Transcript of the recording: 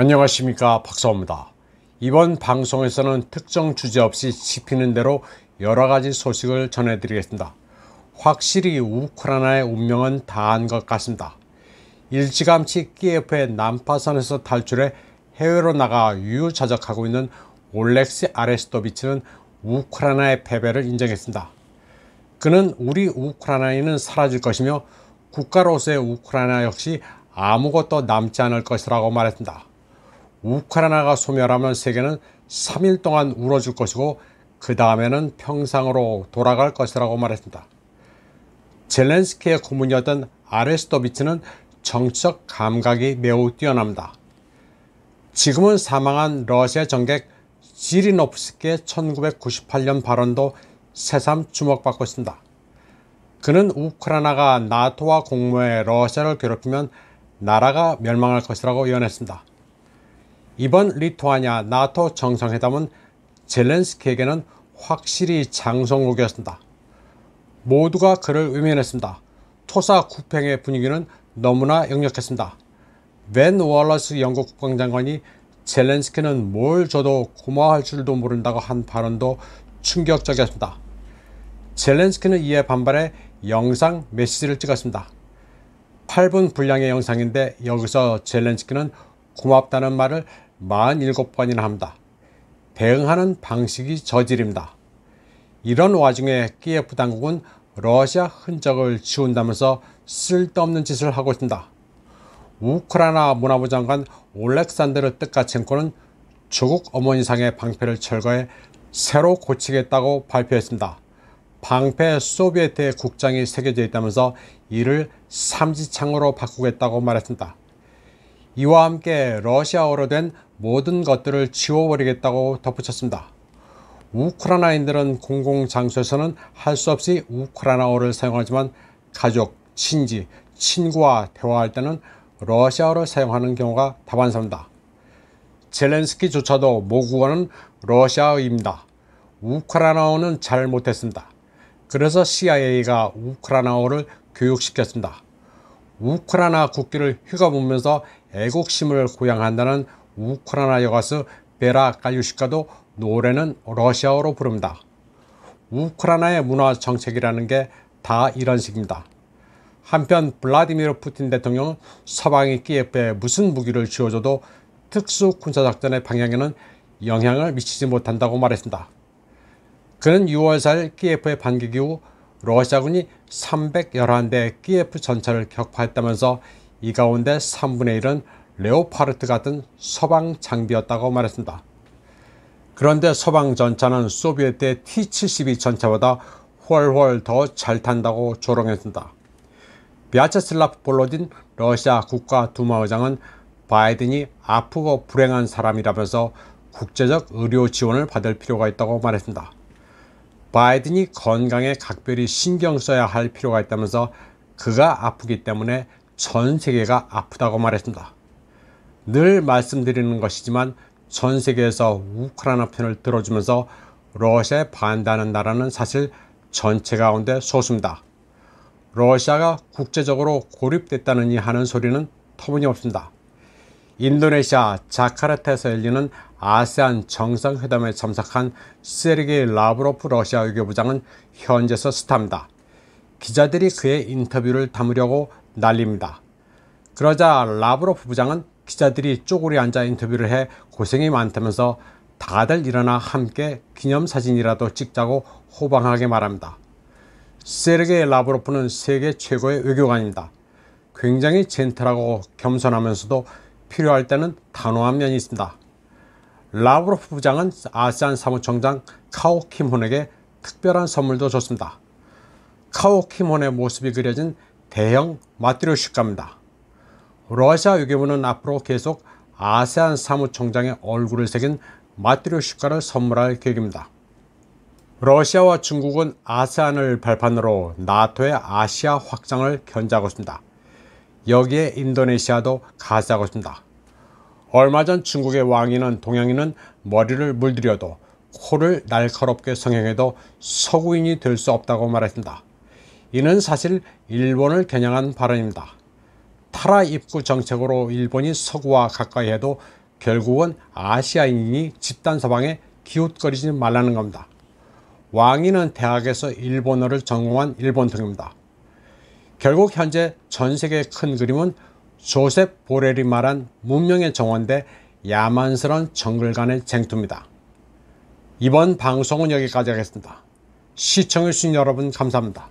안녕하십니까 박사호입니다. 이번 방송에서는 특정 주제 없이 지피는 대로 여러 가지 소식을 전해드리겠습니다. 확실히 우크라이나의 운명은 다한 것 같습니다. 일찌감치 키예프의 난파선에서 탈출해 해외로 나가 유유자적하고 있는 올렉시 아레스토비치는 우크라이나의 패배를 인정했습니다. 그는 우리 우크라이나인은 사라질 것이며 국가로서의 우크라이나 역시 아무것도 남지 않을 것이라고 말했습니다. 우크라이나가 소멸하면 세계는 3일 동안 울어줄 것이고 그 다음에는 평상으로 돌아갈 것이라고 말했습니다. 젤렌스키의 고문이었던 아레스토비치는 정적 감각이 매우 뛰어납니다. 지금은 사망한 러시아 정객 지리노프스키의 1998년 발언도 새삼 주목받고 있습니다. 그는 우크라이나가 나토와 공모해 러시아를 괴롭히면 나라가 멸망할 것이라고 예언했습니다. 이번 리투아니아 나토 정상회담은 젤렌스키에게는 확실히 장성국이었습니다. 모두가 그를 의면했습니다. 토사구팽의 분위기는 너무나 역력했습니다. 웬 월러스 영국 국방장관이 젤렌스키는 뭘 줘도 고마워할 줄도 모른다고 한 발언도 충격적이었습니다. 젤렌스키는 이에 반발해 영상 메시지를 찍었습니다. 8분 분량의 영상인데 여기서 젤렌스키는 고맙다는 말을 47번이나 합니다. 대응하는 방식이 저질입니다. 이런 와중에 키예프 당국은 러시아 흔적을 지운다면서 쓸데없는 짓을 하고 있습니다. 우크라이나 문화부 장관 올렉산드르 뜨카첸코는 조국 어머니상의 방패를 철거해 새로 고치겠다고 발표했습니다. 방패 소비에트의 국장이 새겨져 있다면서 이를 삼지창으로 바꾸겠다고 말했습니다. 이와 함께 러시아어로 된 모든 것들을 지워버리겠다고 덧붙였습니다. 우크라나인들은 공공장소에서는 할 수 없이 우크라나어를 사용하지만 가족, 친지, 친구와 대화할 때는 러시아어를 사용하는 경우가 다반사입니다. 젤렌스키조차도 모국어는 러시아어입니다. 우크라나어는잘 못했습니다. 그래서 CIA가 우크라나어를 교육시켰습니다. 우크라나 국기를 휘감으면서 애국심을 고양한다는 우크라나 여가수 베라 깔유시카도 노래는 러시아어로 부릅니다. 우크라나의 문화 정책이라는 게 다 이런 식입니다. 한편 블라디미르 푸틴 대통령은 서방이 키예프에 무슨 무기를 쥐어줘도 특수 군사작전의 방향에는 영향을 미치지 못한다고 말했습니다. 그는 6월 4일 키예프의 반격 이후 러시아군이 311대의 키예 전차를 격파했다면서 이 가운데 3분의 1은 레오파르트 같은 소방 장비였다고 말했습니다. 그런데 소방 전차는 소비에트의 T-72 전차보다 훨훨 더 잘 탄다고 조롱했습니다. 비아체슬라프 볼로딘 러시아 국가두마의장은 바이든이 아프고 불행한 사람이라면서 국제적 의료 지원을 받을 필요가 있다고 말했습니다. 바이든이 건강에 각별히 신경 써야 할 필요가 있다면서 그가 아프기 때문에 전 세계가 아프다고 말했습니다. 늘 말씀드리는 것이지만 전 세계에서 우크라이나 편을 들어주면서 러시아에 반대하는 나라는 사실 전체 가운데 소수입니다. 러시아가 국제적으로 고립됐다느니 하는 소리는 터무니없습니다. 인도네시아 자카르타에서 열리는 아세안 정상회담에 참석한 세르게이 라브로프 러시아 외교부장은 현재서 스탑니다 기자들이 그의 인터뷰를 담으려고 난립니다. 그러자 라브로프 부장은 기자들이 쪼그리 앉아 인터뷰를 해 고생이 많다면서 다들 일어나 함께 기념사진이라도 찍자고 호방하게 말합니다. 세르게이 라브로프는 세계 최고의 외교관입니다. 굉장히 젠틀하고 겸손하면서도 필요할 때는 단호한 면이 있습니다. 라브로프 부장은 아세안 사무총장 카오 킴혼에게 특별한 선물도 줬습니다. 카오 킴혼의 모습이 그려진 대형 마트리오식가입니다. 러시아 외교부는 앞으로 계속 아세안 사무총장의 얼굴을 새긴 마트리오식가를 선물할 계획입니다. 러시아와 중국은 아세안을 발판으로 나토의 아시아 확장을 견제하고 있습니다. 여기에 인도네시아도 가세하고 있습니다. 얼마 전 중국의 왕인은 동양인은 머리를 물들여도 코를 날카롭게 성형해도 서구인이 될 수 없다고 말했습니다. 이는 사실 일본을 겨냥한 발언입니다. 타라 입구 정책으로 일본이 서구와 가까이 해도 결국은 아시아인이 집단 서방에 기웃거리지 말라는 겁니다. 왕인은 대학에서 일본어를 전공한 일본통입니다. 결국 현재 전 세계의 큰 그림은 조셉 보렐이 말한 문명의 정원대 야만스러운 정글 간의 쟁투입니다. 이번 방송은 여기까지 하겠습니다. 시청해주신 여러분 감사합니다.